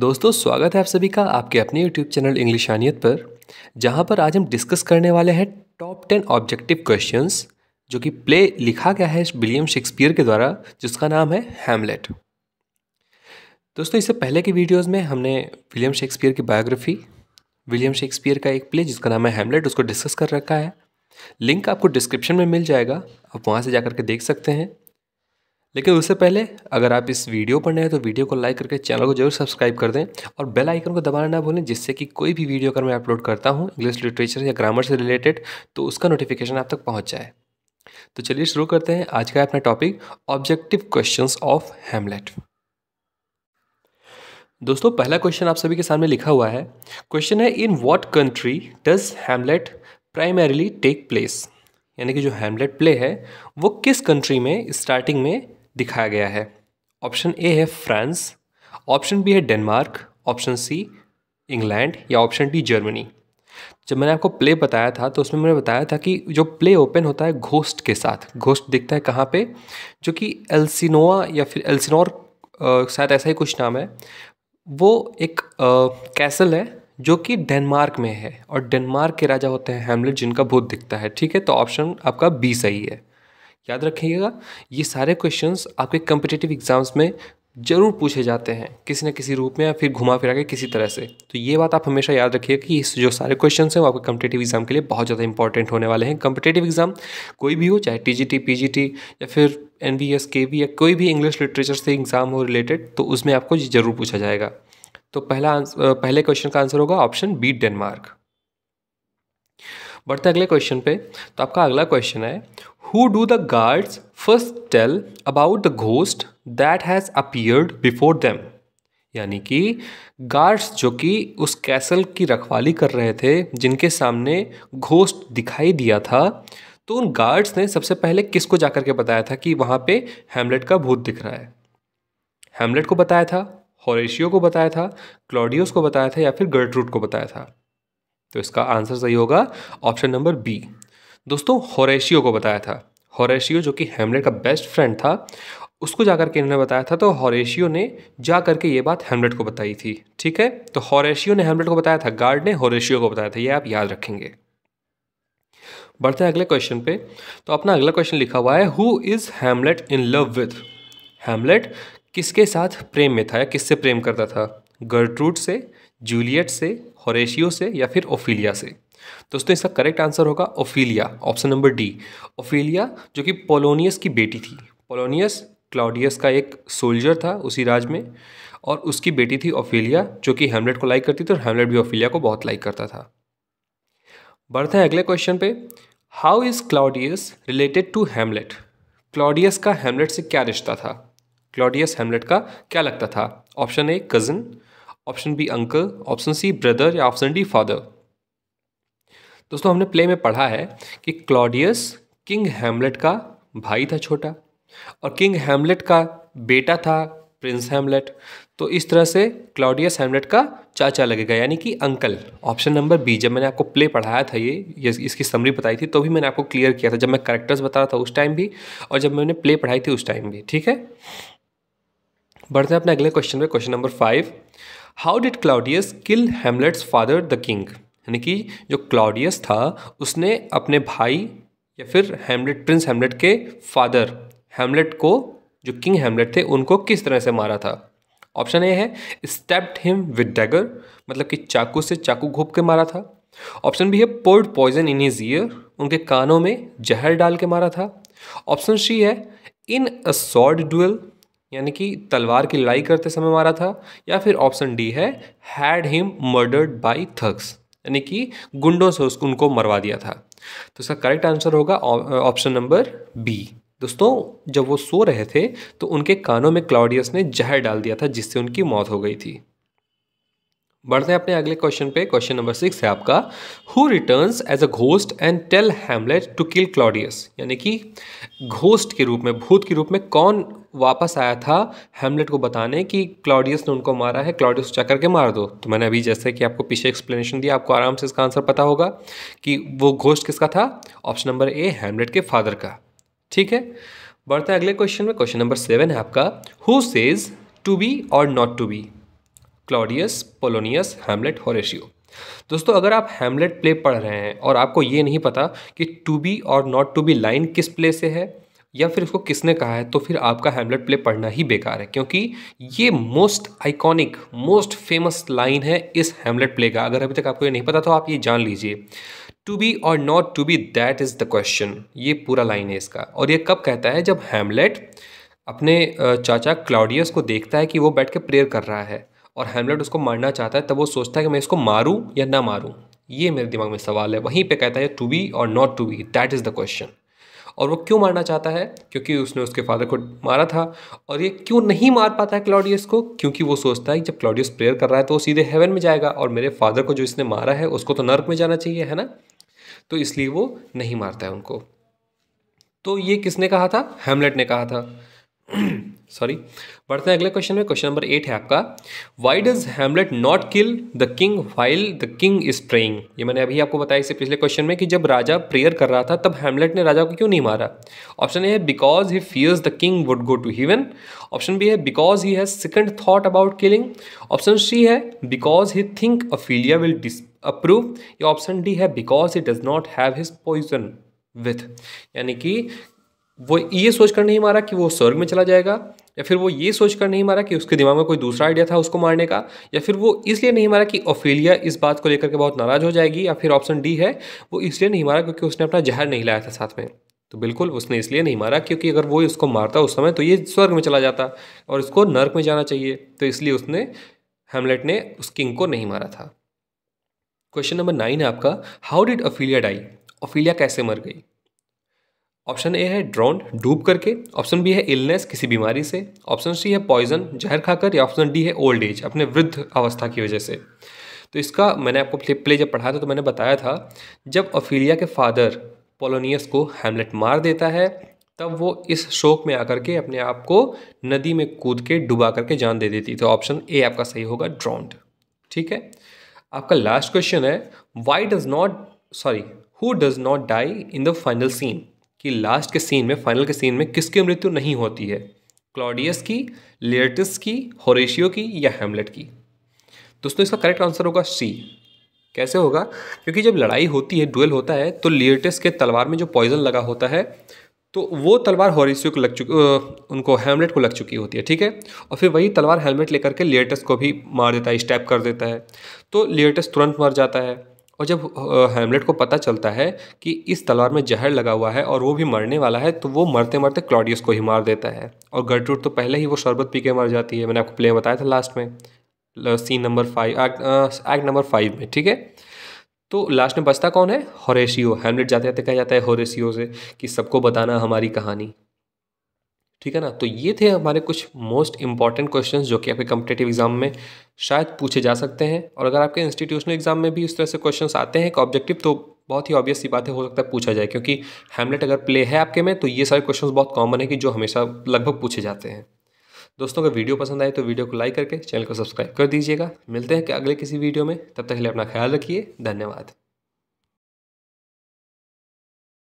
दोस्तों स्वागत है आप सभी का आपके अपने YouTube चैनल इंग्लिश इंग्लिशानियत पर जहां पर आज हम डिस्कस करने वाले हैं टॉप टेन ऑब्जेक्टिव क्वेश्चंस जो कि प्ले लिखा गया है विलियम शेक्सपियर के द्वारा जिसका नाम है हेमलेट दोस्तों इससे पहले के वीडियोस में हमने विलियम शेक्सपियर की बायोग्राफी विलियम शेक्सपियर का एक प्ले जिसका नाम है हेमलेट उसको डिस्कस कर रखा है लिंक आपको डिस्क्रिप्शन में मिल जाएगा आप वहाँ से जा के देख सकते हैं लेकिन उससे पहले अगर आप इस वीडियो पर नए हैं तो वीडियो को लाइक करके चैनल को जरूर सब्सक्राइब कर दें और बेल आइकन को दबाना ना भूलें जिससे कि कोई भी वीडियो अगर मैं अपलोड करता हूँ इंग्लिश लिटरेचर या ग्रामर से रिलेटेड तो उसका नोटिफिकेशन आप तक पहुँच जाए तो चलिए शुरू करते हैं आज का अपना topic objective question of Hamlet दोस्तों पहला क्वेश्चन आप सभी के सामने लिखा हुआ है क्वेश्चन है in what country does Hamlet primarily take place यानी कि जो हेमलेट प्ले है वो किस कंट्री में स्टार्टिंग में दिखाया गया है ऑप्शन ए है फ्रांस ऑप्शन बी है डेनमार्क ऑप्शन सी इंग्लैंड या ऑप्शन डी जर्मनी जब मैंने आपको प्ले बताया था तो उसमें मैंने बताया था कि जो प्ले ओपन होता है घोस्ट के साथ घोस्ट दिखता है कहाँ पे जो कि एल्सिनोआ या फिर एल्सिनोर शायद ऐसा ही कुछ नाम है वो एक कैसल है जो कि डेनमार्क में है और डेनमार्क के राजा होते हैं हेमलेट जिनका भूत दिखता है ठीक है तो ऑप्शन आपका बी सही है याद रखिएगा ये सारे क्वेश्चंस आपके कम्पिटिटिव एग्ज़ाम्स में ज़रूर पूछे जाते हैं किसी न किसी रूप में या फिर घुमा फिरा के किसी तरह से तो ये बात आप हमेशा याद रखिए कि जो सारे क्वेश्चन हैं वो आपके कम्पिटेटिव एग्जाम के लिए बहुत ज़्यादा इंपॉर्टेंट होने वाले हैं कम्पिटेटिव एग्जाम कोई भी हो चाहे T G T P G T या फिर N B S K V या कोई भी इंग्लिश लिटरेचर से एग्ज़ाम हो रिलेटेड तो उसमें आपको ज़रूर पूछा जाएगा तो पहला पहले क्वेश्चन का आंसर होगा ऑप्शन बी डेनमार्क बढ़ते अगले क्वेश्चन पे तो आपका अगला क्वेश्चन है who do the guards first tell about the ghost that has appeared before them यानी कि गार्ड्स जो कि उस कैसल की रखवाली कर रहे थे जिनके सामने घोस्ट दिखाई दिया था तो उन गार्ड्स ने सबसे पहले किसको जाकर के बताया था कि वहाँ पे हेमलेट का भूत दिख रहा है हेमलेट को बताया था हॉरेशियो को बताया था क्लॉडियोस को बताया था या फिर गर्टरूट को बताया था तो इसका आंसर सही होगा ऑप्शन नंबर बी दोस्तों हॉरेशियो को बताया था हॉरेशियो जो कि हेमलेट का बेस्ट फ्रेंड था उसको जाकर के इन्होंने बताया था तो हॉरेशियो ने जा करके ये बात हेमलेट को बताई थी ठीक है तो हॉरेशियो ने हेमलेट को बताया था गार्ड ने हॉरेशियो को बताया था ये आप याद रखेंगे बढ़ते हैं अगले क्वेश्चन पे तो अपना अगला क्वेश्चन लिखा हुआ है who is Hamlet in love with Hamlet किसके साथ प्रेम में था या किससे प्रेम करता था गर्ट्रूड से जूलियट से होरेशियो से या फिर ओफिलिया से तो दोस्तों इसका करेक्ट आंसर होगा Ophelia option number D Ophelia जो कि पोलोनियस की बेटी थी पोलोनियस क्लाउडियस का एक सोल्जर था उसी राज में और उसकी बेटी थी ओफिलिया जो कि हेमलेट को लाइक करती थी और हेमलेट भी ओफिलिया को बहुत लाइक करता था बढ़ते हैं अगले क्वेश्चन पे how is Claudius related to Hamlet Claudius का हेमलेट से क्या रिश्ता था क्लाउडियस हेमलेट का क्या लगता था option A cousin option B uncle option C brother या ऑप्शन डी फादर दोस्तों हमने प्ले में पढ़ा है कि क्लॉडियस किंग हैमलेट का भाई था छोटा और किंग हैमलेट का बेटा था प्रिंस हैमलेट तो इस तरह से क्लॉडियस हैमलेट का चाचा लगेगा यानी कि अंकल ऑप्शन नंबर बी जब मैंने आपको प्ले पढ़ाया था ये इसकी समरी बताई थी तो भी मैंने आपको क्लियर किया था जब मैं करेक्टर्स बता रहा था उस टाइम भी और जब मैंने प्ले पढ़ाई थी उस टाइम भी ठीक है बढ़ते हैं अपने अगले क्वेश्चन पे question number five how did Claudius kill Hamlet's father the king यानी कि जो क्लाउडियस था उसने अपने भाई या फिर हेमलेट प्रिंस हेमलेट के फादर हेमलेट को जो किंग हेमलेट थे उनको किस तरह से मारा था ऑप्शन ए है स्टेप्ड हिम विद डैगर मतलब कि चाकू से चाकू घोप के मारा था ऑप्शन बी है poured poison in his ear उनके कानों में जहर डाल के मारा था ऑप्शन सी है इन अ सॉर्ड डुअल यानी कि तलवार की लड़ाई करते समय मारा था या फिर ऑप्शन डी है had him murdered by thugs यानी कि गुंडों से उसको उनको मरवा दिया था तो इसका करेक्ट आंसर होगा ऑप्शन नंबर बी दोस्तों जब वो सो रहे थे तो उनके कानों में क्लाउडियस ने जहर डाल दिया था जिससे उनकी मौत हो गई थी बढ़ते हैं अपने अगले क्वेश्चन पे क्वेश्चन नंबर सिक्स है आपका who returns as a ghost and tell Hamlet to kill Claudius यानी कि घोस्ट के रूप में भूत के रूप में कौन वापस आया था हेमलेट को बताने कि क्लॉडियस ने उनको मारा है क्लॉडियस जा चक्कर के मार दो तो मैंने अभी जैसे कि आपको पीछे एक्सप्लेनेशन दिया आपको आराम से इसका आंसर पता होगा कि वो घोस्ट किसका था ऑप्शन नंबर ए हैमलेट के फादर का ठीक है बढ़ते हैं अगले क्वेश्चन में क्वेश्चन नंबर सेवन है आपका who says to be or not to be Claudius Polonius Hamlet Horatio दोस्तों अगर आप हैमलेट प्ले पढ़ रहे हैं और आपको ये नहीं पता कि to be or not to be line किस प्ले से है या फिर उसको किसने कहा है तो फिर आपका हैमलेट प्ले पढ़ना ही बेकार है क्योंकि ये most iconic most famous line है इस हैमलेट प्ले का अगर अभी तक आपको ये नहीं पता तो आप ये जान लीजिए to be or not to be that is the question ये पूरा लाइन है इसका और ये कब कहता है जब हैमलेट अपने चाचा क्लाउडियस को देखता है कि वो बैठ के प्रेयर कर रहा है और हेमलेट उसको मारना चाहता है तब वो सोचता है कि मैं इसको मारूँ या ना मारूँ ये मेरे दिमाग में सवाल है वहीं पर कहता है to be or not to be that is the question और वो क्यों मारना चाहता है क्योंकि उसने उसके फादर को मारा था और ये क्यों नहीं मार पाता है क्लॉडियस को क्योंकि वो सोचता है कि जब क्लॉडियस प्रेयर कर रहा है तो वो सीधे हेवन में जाएगा और मेरे फादर को जो इसने मारा है उसको तो नर्क में जाना चाहिए है ना तो इसलिए वो नहीं मारता है उनको तो ये किसने कहा था हेमलेट ने कहा था सॉरी बढ़ते हैं अगले क्वेश्चन में क्वेश्चन नंबर एट है आपका why does Hamlet not kill the king while the king is praying ये मैंने अभी आपको बताया इससे पिछले क्वेश्चन में कि जब राजा प्रेयर कर रहा था तब हेमलेट ने राजा को क्यों नहीं मारा ऑप्शन ए है because he fears the king would go to heaven option B है because he has second thought about killing option C है because he think Ophelia will disapprove या ऑप्शन डी है because he does not have his poison with यानी कि वो ये सोच कर नहीं मारा कि वो स्वर्ग में चला जाएगा या फिर वो ये सोच कर नहीं मारा कि उसके दिमाग में कोई दूसरा आइडिया था उसको मारने का या फिर वो इसलिए नहीं मारा कि ओफेलिया इस बात को लेकर के बहुत नाराज़ हो जाएगी या फिर ऑप्शन डी है वो इसलिए नहीं मारा क्योंकि उसने अपना जहर नहीं लाया था साथ में तो बिल्कुल उसने इसलिए नहीं मारा क्योंकि अगर वो उसको मारता उस समय तो ये स्वर्ग में चला जाता और इसको नर्क में जाना चाहिए तो इसलिए उसने हेमलेट ने उस किंग को नहीं मारा था क्वेश्चन नंबर नाइन है आपका how did Ophelia die Ophelia कैसे मर गई ऑप्शन ए है ड्रोन डूब करके ऑप्शन बी है इलनेस किसी बीमारी से ऑप्शन सी है पॉइजन जहर खाकर या ऑप्शन डी है ओल्ड एज अपने वृद्ध अवस्था की वजह से तो इसका मैंने आपको प्ले जब पढ़ाया था तो मैंने बताया था जब ऑफीलिया के फादर पोलोनियस को हेमलेट मार देता है तब वो इस शोक में आकर के अपने आप को नदी में कूद के डुबा करके जान दे देती तो ऑप्शन ए आपका सही होगा ड्रॉन्ड ठीक है आपका लास्ट क्वेश्चन है why does not sorry who does not die in the final scene कि लास्ट के सीन में फाइनल के सीन में किसकी मृत्यु नहीं होती है क्लॉडियस की लेटिस की होरेशियो की या हेमलेट की दोस्तों इसका करेक्ट आंसर होगा सी कैसे होगा क्योंकि जब लड़ाई होती है डुएल होता है तो लेटिस के तलवार में जो पॉइजन लगा होता है तो वो तलवार हॉरिसियो को लग चुकी उनको हेमलेट को लग चुकी होती है ठीक है और फिर वही तलवार हेलमेट लेकर के लेटस को भी मार देता है स्टैप कर देता है तो लेटस तुरंत मर जाता है और जब हेमलेट को पता चलता है कि इस तलवार में जहर लगा हुआ है और वो भी मरने वाला है तो वो मरते मरते क्लॉडियस को ही मार देता है और गर्टूट तो पहले ही वो शरबत पी के मर जाती है मैंने आपको प्ले बताया था लास्ट में scene number five act number five में ठीक है तो लास्ट में बचता कौन है हॉरेशियो हेमलेट जाते जाते कहा जाता है हॉरेशियो से कि सबको बताना हमारी कहानी ठीक है ना तो ये थे हमारे कुछ मोस्ट इंपॉर्टेंट क्वेश्चन जो कि आपके कम्पिटेटिव एग्जाम में शायद पूछे जा सकते हैं और अगर आपके इंस्टीट्यूशनल एग्जाम में भी इस तरह से क्वेश्चन आते हैं एक ऑब्जेक्टिव तो बहुत ही ऑब्वियस सी बात है हो सकता है पूछा जाए क्योंकि हेमलेट अगर प्ले है आपके में तो ये सारे क्वेश्चन बहुत कॉमन है कि जो हमेशा लगभग पूछे जाते हैं दोस्तों अगर वीडियो पसंद आए तो वीडियो को लाइक करके चैनल को सब्सक्राइब कर दीजिएगा मिलते हैं कि अगले किसी वीडियो में तब तक के लिए अपना ख्याल रखिए धन्यवाद